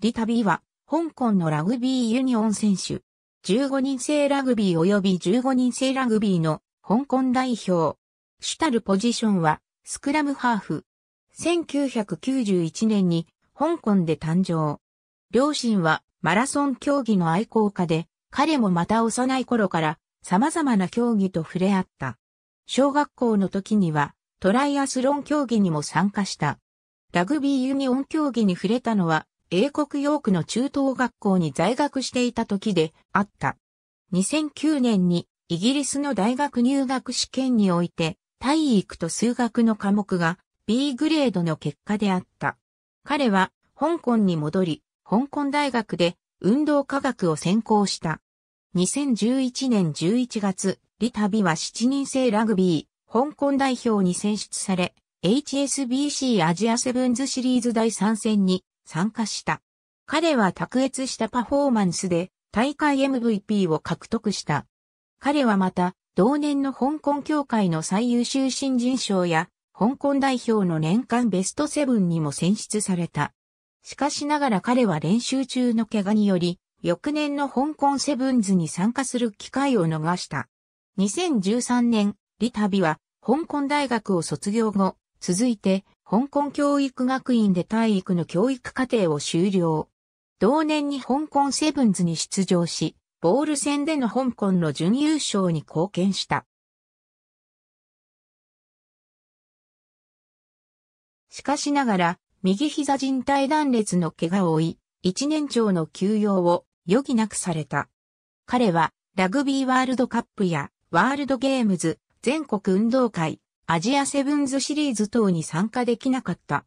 リタビーは、香港のラグビーユニオン選手。15人制ラグビー及び15人制ラグビーの香港代表。主たるポジションは、スクラムハーフ。1991年に香港で誕生。両親はマラソン競技の愛好家で、彼もまた幼い頃から様々な競技と触れ合った。小学校の時にはトライアスロン競技にも参加した。ラグビーユニオン競技に触れたのは英国ヨークの中等学校に在学していた時であった。2009年にイギリスの大学入学試験において体育と数学の科目が B グレードの結果であった。彼は香港に戻り、香港大学で運動科学を専攻した。2011年11月、リタビは7人制ラグビー、香港代表に選出され、HSBC アジアセブンズシリーズ第3戦に参加した。彼は卓越したパフォーマンスで大会 MVP を獲得した。彼はまた、同年の香港協会の最優秀新人賞や、香港代表の年間ベストセブンにも選出された。しかしながら彼は練習中の怪我により、翌年の香港セブンズに参加する機会を逃した。2013年、リタビは香港大学を卒業後、続いて香港教育学院で体育の教育課程を修了。同年に香港セブンズに出場し、ボール戦での香港の準優勝に貢献した。しかしながら、右膝靭帯断裂の怪我を負い、一年長の休養を余儀なくされた。彼は、ラグビーワールドカップや、ワールドゲームズ、全国運動会、アジアセブンズシリーズ等に参加できなかった。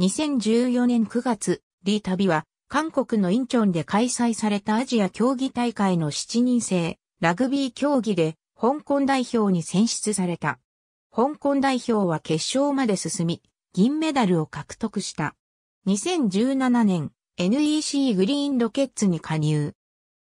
2014年9月、リー旅は、韓国のインチョンで開催されたアジア競技大会の7人制、ラグビー競技で、香港代表に選出された。香港代表は決勝まで進み、銀メダルを獲得した。2017年、NEC グリーンロケッツに加入。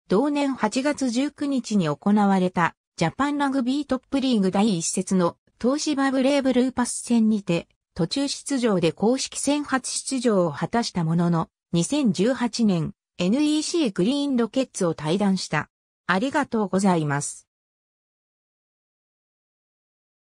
同年8月19日に行われたジャパンラグビートップリーグ第1節の東芝ブレイブルーパス戦にて、途中出場で公式戦初出場を果たしたものの、2018年、NEC グリーンロケッツを退団した。ありがとうございます。